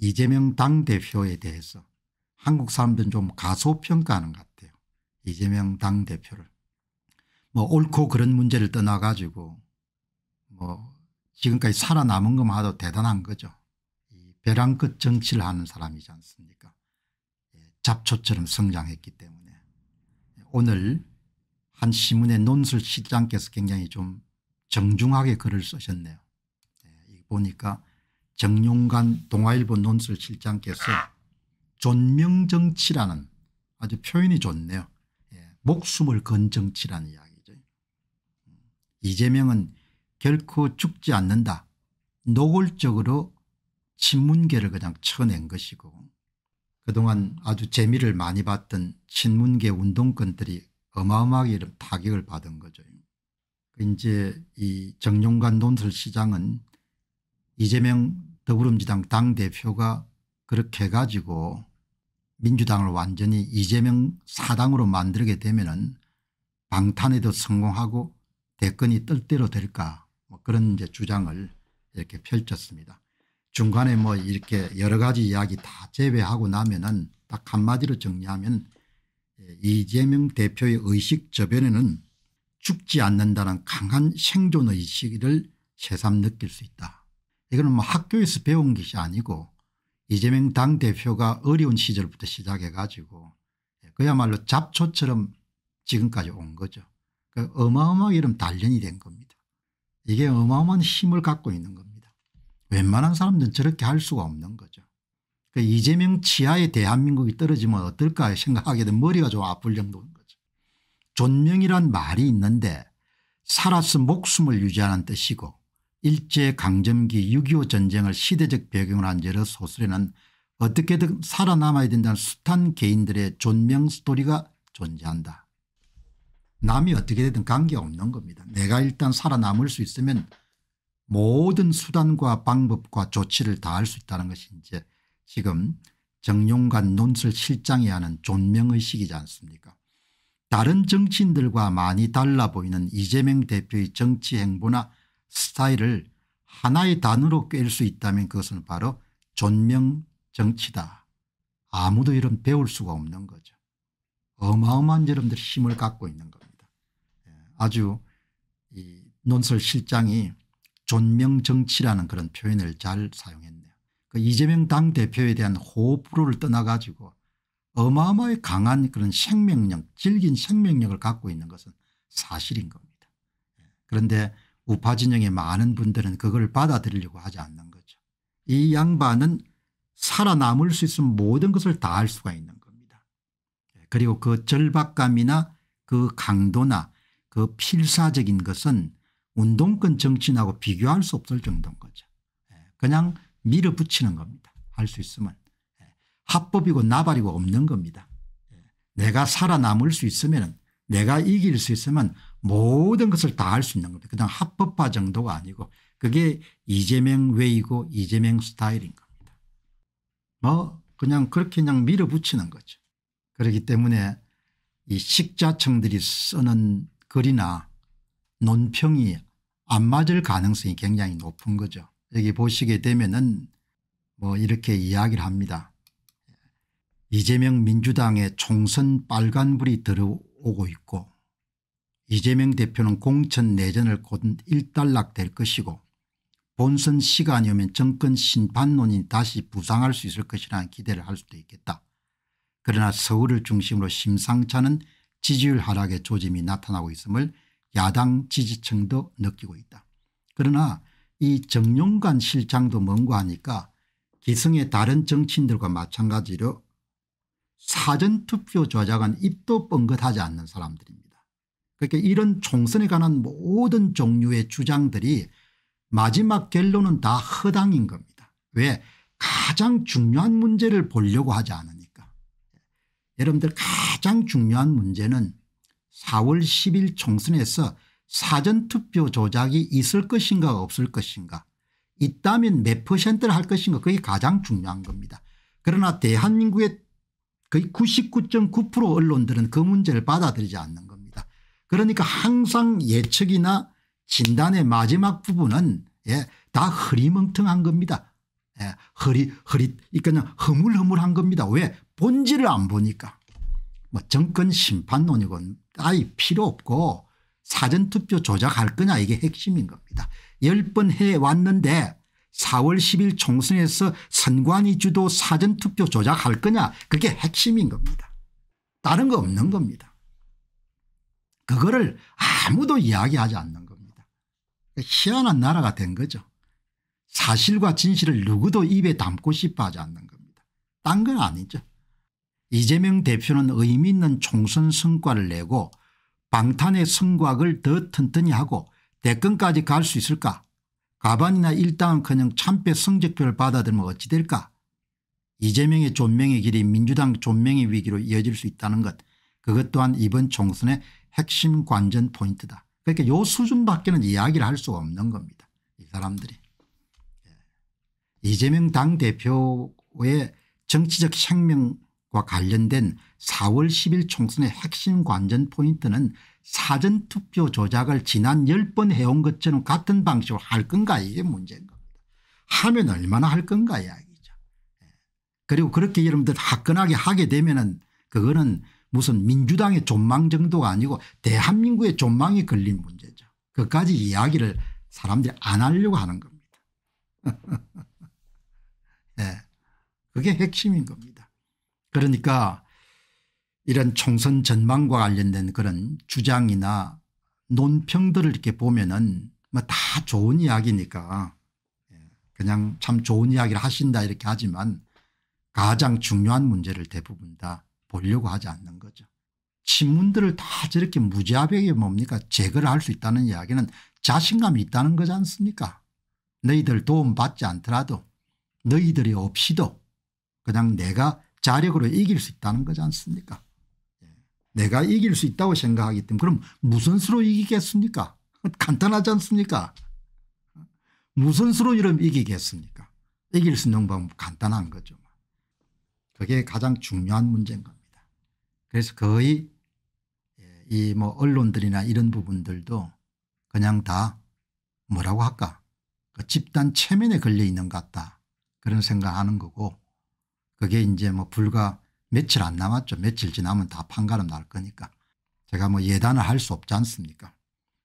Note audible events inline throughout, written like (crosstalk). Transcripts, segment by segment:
이재명 당대표에 대해서 한국 사람들은 좀 가소평가하는 것 같아요. 이재명 당대표를. 뭐 옳고 그런 문제를 떠나가지고 뭐 지금까지 살아남은 것만 해도 대단한 거죠. 벼랑 끝 정치를 하는 사람이지 않습니까 예, 잡초처럼 성장했기 때문에 오늘 한 시문의 논술 실장께서 굉장히 좀 정중하게 글을 쓰셨네요. 예, 보니까 정용관 동아일보 논술실장께서 아. 존명정치라는 아주 표현이 좋네요. 예, 목숨을 건 정치라는 이야기죠. 음, 이재명은 결코 죽지 않는다. 노골적으로 친문계를 그냥 쳐낸 것이고 그동안 아주 재미를 많이 봤던 친문계 운동권들이 어마어마하게 이런 타격을 받은 거죠. 그 이제 이 정용관 논술시장은 이재명 더불어민주당 당대표가 그렇게 해가지고 민주당을 완전히 이재명 사당으로 만들게 되면은 방탄에도 성공하고 대권이 뜰대로 될까 뭐 그런 이제 주장을 이렇게 펼쳤습니다. 중간에 뭐 이렇게 여러 가지 이야기 다 제외하고 나면은 딱 한마디로 정리하면 예, 이재명 대표의 의식 저변에는 죽지 않는다는 강한 생존의식을 새삼 느낄 수 있다. 이거는 뭐 학교에서 배운 것이 아니고 이재명 당대표가 어려운 시절부터 시작해 가지고 그야말로 잡초처럼 지금까지 온 거죠. 그 어마어마하게 이런 단련이 된 겁니다. 이게 어마어마한 힘을 갖고 있는 겁니다. 웬만한 사람들은 저렇게 할 수가 없는 거죠. 그 이재명 치하에 대한민국이 떨어지면 어떨까 생각하게 되면 머리가 좀 아플 정도인 거죠. 존명이란 말이 있는데 살아서 목숨을 유지하는 뜻이고 일제강점기 6.25 전쟁을 시대적 배경으로 한 여러 소설에는 어떻게든 살아남아야 된다는 숱한 개인들의 존명 스토리가 존재한다. 남이 어떻게 되든 관계없는 겁니다. 내가 일단 살아남을 수 있으면 모든 수단과 방법과 조치를 다할 수 있다는 것이 이제 지금 정용관 논술 실장이 하는 존명의식이지 않습니까 다른 정치인들과 많이 달라 보이는 이재명 대표의 정치 행보나 스타일을 하나의 단어로 꿰수 있다면 그것은 바로 존명 정치다. 아무도 이런 배울 수가 없는 거죠. 어마어마한 여러분들 힘을 갖고 있는 겁니다. 예, 아주 이 논설 실장이 존명 정치라는 그런 표현을 잘 사용했네요. 그 이재명 당대표에 대한 호불호를 떠나가지고 어마어마히 강한 그런 생명력, 질긴 생명력을 갖고 있는 것은 사실인 겁니다. 예, 그런데 우파 진영의 많은 분들은 그걸 받아들이려고 하지 않는 거죠. 이 양반은 살아남을 수 있으면 모든 것을 다 할 수가 있는 겁니다. 예, 그리고 그 절박감이나 그 강도나 그 필사적인 것은 운동권 정치인하고 비교할 수 없을 정도인 거죠. 예, 그냥 밀어붙이는 겁니다. 할 수 있으면. 예, 합법이고 나발이고 없는 겁니다. 내가 살아남을 수 있으면 내가 이길 수 있으면 모든 것을 다 할 수 있는 겁니다. 그냥 합법화 정도가 아니고 그게 이재명 외이고 이재명 스타일인 겁니다. 뭐 그냥 그렇게 그냥 밀어붙이는 거죠. 그렇기 때문에 이 식자층들이 쓰는 글이나 논평이 안 맞을 가능성이 굉장히 높은 거죠. 여기 보시게 되면은 뭐 이렇게 이야기를 합니다. 이재명 민주당의 총선 빨간불이 들어오고 있고 이재명 대표는 공천 내전을 곧 일단락 될 것이고 본선 시간이 오면 정권 심판론이 다시 부상할 수 있을 것이라는 기대를 할 수도 있겠다. 그러나 서울을 중심으로 심상찮은 지지율 하락의 조짐이 나타나고 있음을 야당 지지층도 느끼고 있다. 그러나 이 정용관 실장도 뭔고 하니까 기성의 다른 정치인들과 마찬가지로 사전투표 조작은 입도 뻥긋하지 않는 사람들입니다. 그러니까 이런 총선에 관한 모든 종류의 주장들이 마지막 결론은 다 허당인 겁니다. 왜 가장 중요한 문제를 보려고 하지 않으니까. 여러분들 가장 중요한 문제는 4월 10일 총선에서 사전투표 조작이 있을 것인가 없을 것인가 있다면 몇 퍼센트를 할 것인가 그게 가장 중요한 겁니다. 그러나 대한민국의 거의 99.9% 언론들은 그 문제를 받아들이지 않는 그러니까 항상 예측이나 진단의 마지막 부분은 예, 다 흐리멍텅한 겁니다. 예, 허리 허리 그냥 허물허물한 겁니다. 왜 본질을 안 보니까 뭐 정권 심판론이건 아예 필요 없고 사전투표 조작할 거냐 이게 핵심인 겁니다. 10번 해왔는데 4월 10일 총선에서 선관위 주도 사전투표 조작할 거냐 그게 핵심인 겁니다. 다른 거 없는 겁니다. 그거를 아무도 이야기하지 않는 겁니다. 희한한 나라가 된 거죠. 사실과 진실을 누구도 입에 담고 싶어하지 않는 겁니다. 딴 건 아니죠. 이재명 대표는 의미 있는 총선 성과를 내고 방탄의 성곽을 더 튼튼히 하고 대권까지 갈 수 있을까 가반이나 일당은커녕 참패 성적표를 받아들면 어찌 될까 이재명의 존명의 길이 민주당 존명의 위기로 이어질 수 있다는 것 그것 또한 이번 총선의 핵심 관전 포인트다. 그러니까 요 수준밖에는 이야기를 할 수가 없는 겁니다. 이 사람들이. 예. 이재명 당대표의 정치적 생명과 관련된 4월 10일 총선의 핵심 관전 포인트는 사전투표 조작을 지난 10번 해온 것처럼 같은 방식으로 할 건가 이게 문제인 겁니다. 하면 얼마나 할 건가 이야기죠. 예. 그리고 그렇게 여러분들 화끈하게 하게 되면 은 그거는 무슨 민주당의 존망 정도가 아니고 대한민국의 존망이 걸린 문제죠. 그까지 이야기를 사람들이 안 하려고 하는 겁니다. 네. (laughs) 그게 핵심인 겁니다. 그러니까 이런 총선 전망과 관련된 그런 주장이나 논평들을 이렇게 보면은 뭐 다 좋은 이야기니까 예, 그냥 참 좋은 이야기를 하신다 이렇게 하지만 가장 중요한 문제를 대부분 다 보려고 하지 않는 거죠. 친문들을 다 저렇게 무자비하게 뭡니까 제거를 할 수 있다는 이야기는 자신감이 있다는 거지 않습니까 너희들 도움받지 않더라도 너희들이 없이도 그냥 내가 자력으로 이길 수 있다는 거지 않습니까 예. 내가 이길 수 있다고 생각하기 때문에 그럼 무슨 수로 이기겠습니까 (laughs) 간단하지 않습니까 무슨 수로 이러면 이기겠습니까 이길 수 있는 방법 간단한 거죠 그게 가장 중요한 문제인 겁니다. 그래서 거의 예, 이뭐 언론들이나 이런 부분들도 그냥 다 뭐라고 할까 그 집단 체면에 걸려 있는 것 같다 그런 생각하는 거고 그게 이제 뭐 불과 며칠 안 남았죠. 며칠 지나면 다 판가름 날 거니까 제가 뭐 예단을 할 수 없지 않습니까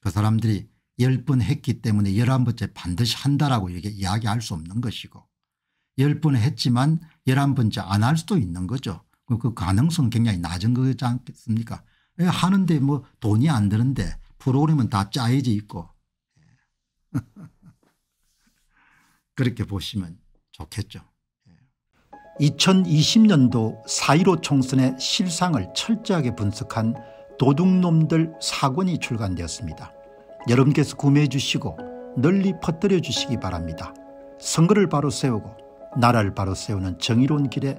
그 사람들이 열 번 했기 때문에 열한 번째 반드시 한다라고 이렇게 이야기할 수 없는 것이고 열 번 했지만 열한 번째 안 할 수도 있는 거죠. 그, 그 가능성 굉장히 낮은 거지 않겠습니까 예, 하는데 뭐 돈이 안 드는데 프로그램은 다 짜여져 있고 예. (laughs) 그렇게 보시면 좋겠죠. 2020년도 예. 4.15 총선의 실상을 철저하게 분석한 도둑놈들 사권이 출간되었습니다. 여러분께서 구매해 주시고 널리 퍼뜨려 주시기 바랍니다. 선거를 바로 세우고 나라를 바로 세우는 정의로운 길에